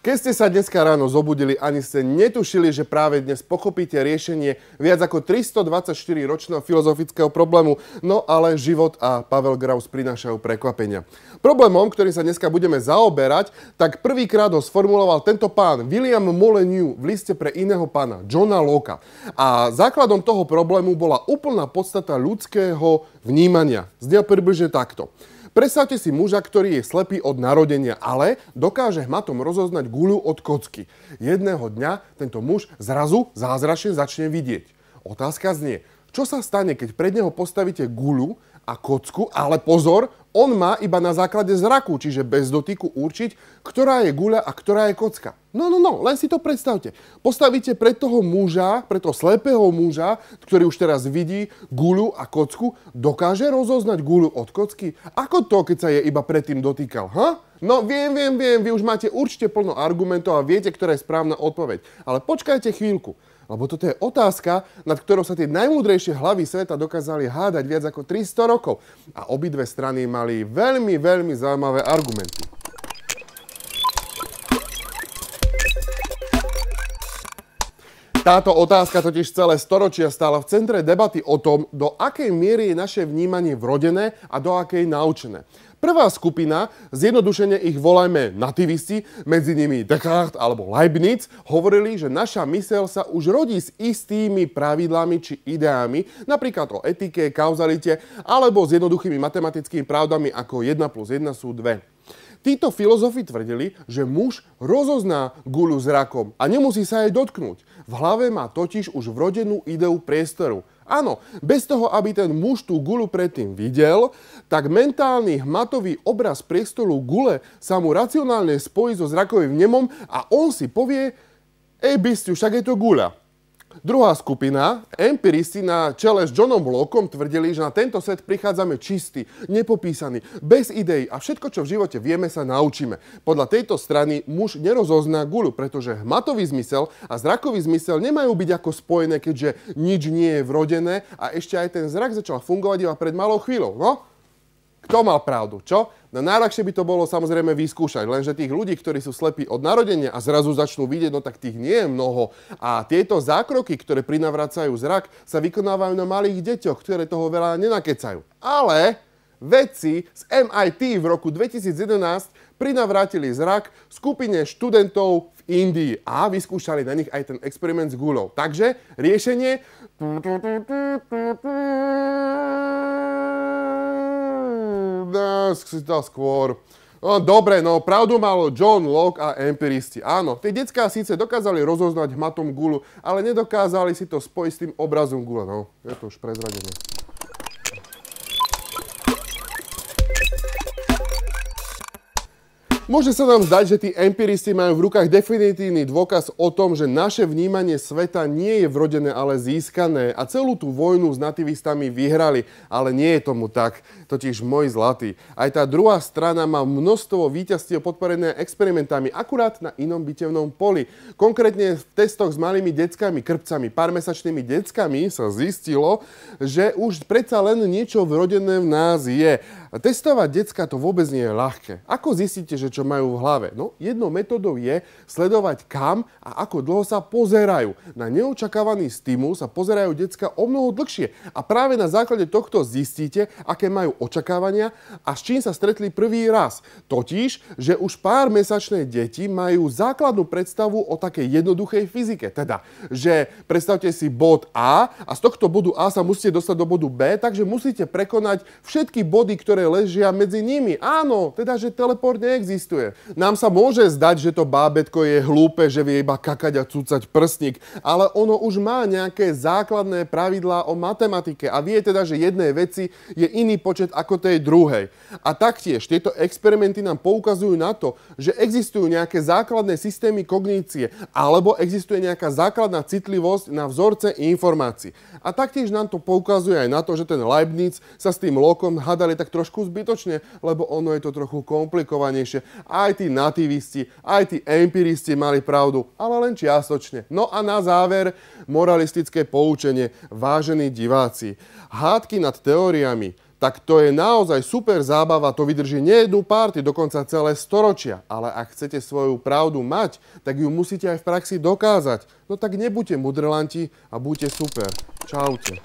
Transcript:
Keď ste sa dneska ráno zobudili, ani ste netušili, že práve dnes pochopíte riešenie viac ako 324-ročného filozofického problému, no ale život a Pavel Graus prinášajú prekvapenia. Problémom, ktorým sa dneska budeme zaoberať, tak prvýkrát ho sformuloval tento pán William Molyneux v liste pre iného pána, Johna Locke. A základom toho problému bola úplná podstata ľudského vnímania. Zdel približne takto. Predstavte si muža, ktorý je slepý od narodenia, ale dokáže hmatom rozoznať guľu od kocky. Jedného dňa tento muž zrazu zázračne začne vidieť. Otázka znie, čo sa stane, keď pred neho postavíte guľu a kocku, ale pozor, on má iba na základe zraku, čiže bez dotyku určiť, ktorá je guľa a ktorá je kocka. No, no, no, len si to predstavte. Postavíte pre toho muža, pre toho slepého muža, ktorý už teraz vidí guľu a kocku, dokáže rozoznať guľu od kocky? Ako to, keď sa je iba predtým dotýkal, ha? No viem, viem, viem, vy už máte určite plno argumentov a viete, ktorá je správna odpoveď. Ale počkajte chvíľku. Lebo toto je otázka, nad ktorou sa tie najmúdrejšie hlavy sveta dokázali hádať viac ako 300 rokov. A obidve strany má mali veľmi, veľmi zaujímavé argumenty. Táto otázka totiž celé storočia stála v centre debaty o tom, do akej miery je naše vnímanie vrodené a do akej naučené. Prvá skupina, zjednodušene ich volajme nativisti, medzi nimi Descartes alebo Leibniz, hovorili, že naša mysel sa už rodí s istými pravidlami či ideami, napríklad o etike, kauzalite alebo s jednoduchými matematickými pravdami ako 1 plus 1 sú 2. Títo filozofi tvrdili, že muž rozozná guľu s rakom a nemusí sa jej dotknúť. V hlave má totiž už vrodenú ideu priestoru. Áno, bez toho, aby ten muž tú gulu predtým videl, tak mentálny hmatový obraz priestoru gule sa mu racionálne spojí so zrakovým nemom a on si povie, ej bystiu, však je to guľa. Druhá skupina, empiristi na čele s Johnom Lockom tvrdili, že na tento svet prichádzame čistý, nepopísaný, bez ideí a všetko, čo v živote vieme, sa naučíme. Podľa tejto strany muž nerozozná guľu, pretože hmatový zmysel a zrakový zmysel nemajú byť ako spojené, keďže nič nie je vrodené a ešte aj ten zrak začal fungovať iba pred malou chvíľou. No, kto mal pravdu? Čo? No najľahšie by to bolo samozrejme vyskúšať, lenže tých ľudí, ktorí sú slepí od narodenia a zrazu začnú vidieť, no tak tých nie je mnoho. A tieto zákroky, ktoré prinavracajú zrak, sa vykonávajú na malých deťoch, ktoré toho veľa nenakecajú. Ale vedci z MIT v roku 2011 prinavrátili zrak skupine študentov v Indii a vyskúšali na nich aj ten experiment s guľou. Takže riešenie... Lukáns si dal skôr. No, dobre, no pravdu malo John Locke a empiristi. Áno, tie detská síce dokázali rozoznať hmatom gulu, ale nedokázali si to spojiť s tým obrazom gula. No, je to už prezradené. Môže sa nám zdať, že tí empiristi majú v rukách definitívny dôkaz o tom, že naše vnímanie sveta nie je vrodené, ale získané a celú tú vojnu s nativistami vyhrali, ale nie je tomu tak. Totiž môj zlatý. Aj tá druhá strana má množstvo víťazstiev podporené experimentami, akurát na inom bitevnom poli. Konkrétne v testoch s malými deckami, krpcami, pármesačnými deckami sa zistilo, že už predsa len niečo vrodené v nás je. Testovať decka to vôbec nie je ľahké. Ako zistíte, že čo majú v hlave? No, jednou metodou je sledovať kam a ako dlho sa pozerajú. Na neočakávaný stimul sa pozerajú decka o mnoho dlhšie a práve na základe tohto zistíte, aké majú očakávania a s čím sa stretli prvý raz. Totiž, že už pár mesačné deti majú základnú predstavu o takej jednoduchej fyzike. Teda, že predstavte si bod A a z tohto bodu A sa musíte dostať do bodu B, takže musíte prekonať všetky body, ktoré ktoré ležia medzi nimi. Áno, teda, že teleport neexistuje. Nám sa môže zdať, že to bábetko je hlúpe, že vie iba kakať a cúcať prstník, ale ono už má nejaké základné pravidlá o matematike a vie teda, že jednej veci je iný počet ako tej druhej. A taktiež tieto experimenty nám poukazujú na to, že existujú nejaké základné systémy kognície alebo existuje nejaká základná citlivosť na vzorce informácií. A taktiež nám to poukazuje aj na to, že ten Leibniz sa s tým lokom hadali tak trošku trošku zbytočne, lebo ono je to trochu komplikovanejšie. Aj tí nativisti, aj tí empiristi mali pravdu, ale len čiastočne. No a na záver moralistické poučenie, vážení diváci. Hádky nad teóriami, tak to je naozaj super zábava, to vydrží nie jednu párty, dokonca celé storočia. Ale ak chcete svoju pravdu mať, tak ju musíte aj v praxi dokázať. No tak nebuďte mudrlanti a buďte super. Čaute.